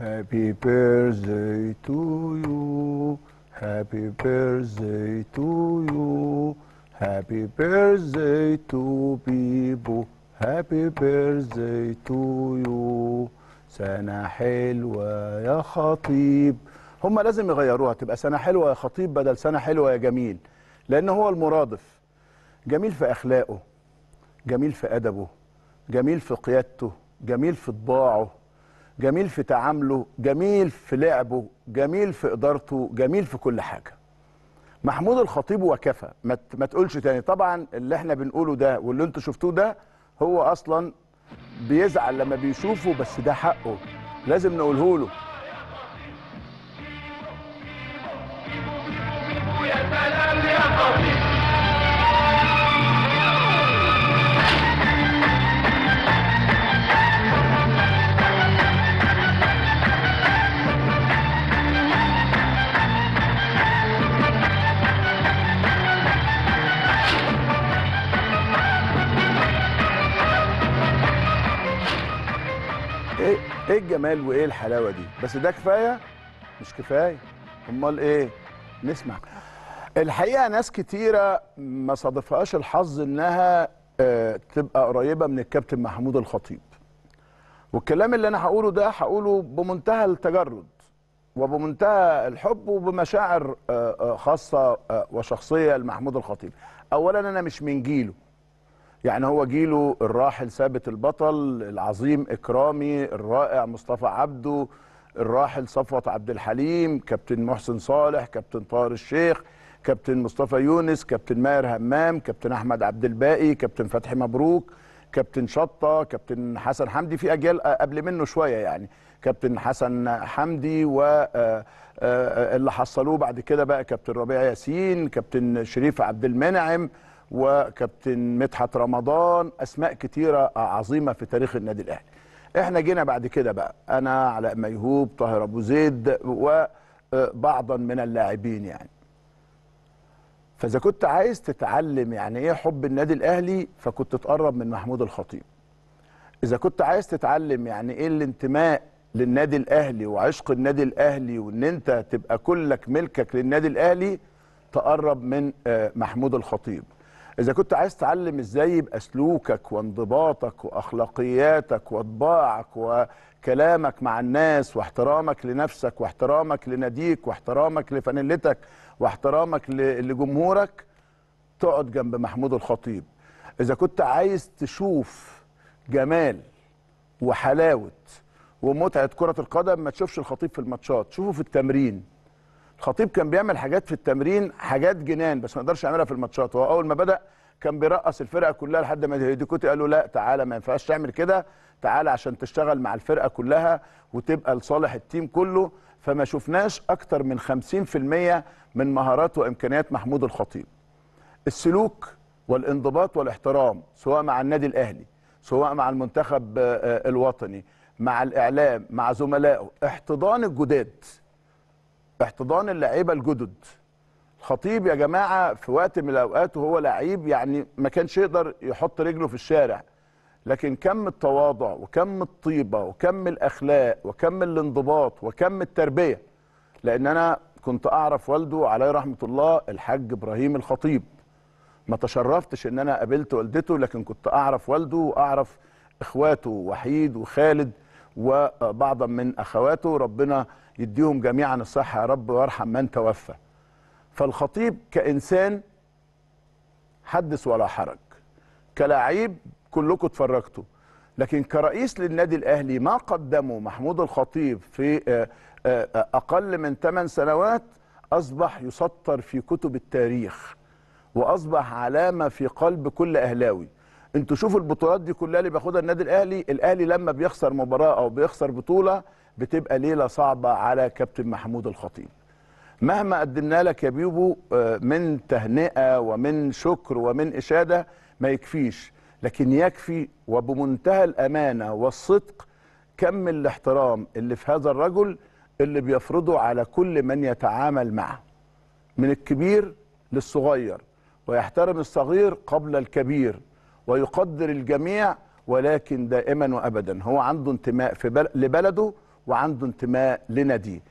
Happy birthday to you. Happy birthday to you. Happy birthday to بيبو. Happy birthday to you. سنة حلوة يا خطيب. هم لازم يغيروها تبقى سنة حلوة يا خطيب بدل سنة حلوة يا جميل. لأن هو المرادف. جميل في أخلاقه. جميل في أدبه. جميل في قيادته. جميل في طباعه. جميل في تعامله جميل في لعبه جميل في إدارته جميل في كل حاجة محمود الخطيب وكفى ما, تقولش تاني طبعا اللي احنا بنقوله ده واللي انتوا شفتوه ده هو أصلا بيزعل لما بيشوفه بس ده حقه لازم نقوله له ايه الجمال وايه الحلاوه دي بس ده كفايه مش كفايه امال ايه نسمع الحقيقه ناس كتيره ما صادفهاش الحظ انها آه، تبقى قريبه من الكابتن محمود الخطيب والكلام اللي انا هقوله ده هقوله بمنتهى التجرد وبمنتهى الحب وبمشاعر آه، آه، خاصه وشخصيه لمحمود الخطيب اولا انا مش من جيله يعني هو جيله الراحل ثابت البطل العظيم إكرامي الرائع مصطفى عبده الراحل صفوت عبد الحليم كابتن محسن صالح كابتن طاهر الشيخ كابتن مصطفى يونس كابتن ماهر همام كابتن أحمد عبد الباقي كابتن فتحي مبروك كابتن شطة كابتن حسن حمدي في أجيال قبل منه شوية يعني كابتن حسن حمدي و آه، آه، آه، اللي حصلوه بعد كده بقى كابتن ربيع ياسين كابتن شريف عبد المنعم وكابتن مدحت رمضان اسماء كتيره عظيمه في تاريخ النادي الاهلي احنا جينا بعد كده بقى انا علاء ميهوب طاهر ابو زيد وبعضا آه، من اللاعبين يعني فاذا كنت عايز تتعلم يعني ايه حب النادي الاهلي فكنت تقرب من محمود الخطيب اذا كنت عايز تتعلم يعني ايه الانتماء للنادي الاهلي وعشق النادي الاهلي وان انت تبقى كلك ملكك للنادي الاهلي تقرب من آه، محمود الخطيب اذا كنت عايز تعلم ازاي يبقى سلوكك وانضباطك واخلاقياتك وطباعك وكلامك مع الناس واحترامك لنفسك واحترامك لناديك واحترامك لفانيلتك واحترامك لجمهورك تقعد جنب محمود الخطيب اذا كنت عايز تشوف جمال وحلاوه ومتعه كره القدم ما تشوفش الخطيب في الماتشات شوفه في التمرين خطيب كان بيعمل حاجات في التمرين حاجات جنان بس ما يقدرش يعملها في الماتشات هو اول ما بدا كان بيرقص الفرقه كلها لحد ما هيديكوتي قال له لا تعالى ما ينفعش تعمل كده تعالى عشان تشتغل مع الفرقه كلها وتبقى لصالح التيم كله فما شفناش اكتر من 50% من مهارات وامكانيات محمود الخطيب السلوك والانضباط والاحترام سواء مع النادي الاهلي سواء مع المنتخب آه، آه، الوطني مع الاعلام مع زملائه احتضان الجداد احتضان اللعيبه الجدد الخطيب يا جماعه في وقت من الاوقات وهو لعيب يعني ما كانش يقدر يحط رجله في الشارع لكن كم التواضع وكم الطيبه وكم الاخلاق وكم الانضباط وكم التربيه لان انا كنت اعرف والده عليه رحمه الله الحاج ابراهيم الخطيب ما تشرفتش ان انا قابلت والدته لكن كنت اعرف والده واعرف اخواته وحيد وخالد وبعضا من اخواته ربنا يديهم جميعا الصحه يا رب وارحم من توفى فالخطيب كانسان حدث ولا حرج كلاعيب كلكم اتفرجتوا لكن كرئيس للنادي الاهلي ما قدمه محمود الخطيب في آه، آه، اقل من 8 سنوات اصبح يسطر في كتب التاريخ واصبح علامه في قلب كل اهلاوي انتوا شوفوا البطولات دي كلها اللي بياخدها النادي الاهلي الاهلي لما بيخسر مباراه او بيخسر بطوله بتبقى ليله صعبه على كابتن محمود الخطيب مهما قدمنا لك يا بيبو آه، من تهنئه ومن شكر ومن اشاده ما يكفيش لكن يكفي وبمنتهى الامانه والصدق كم الاحترام اللي في هذا الرجل اللي بيفرضه على كل من يتعامل معه من الكبير للصغير ويحترم الصغير قبل الكبير ويقدر الجميع ولكن دائما وابدا هو عنده انتماء في بل... لبلده وعنده انتماء لناديه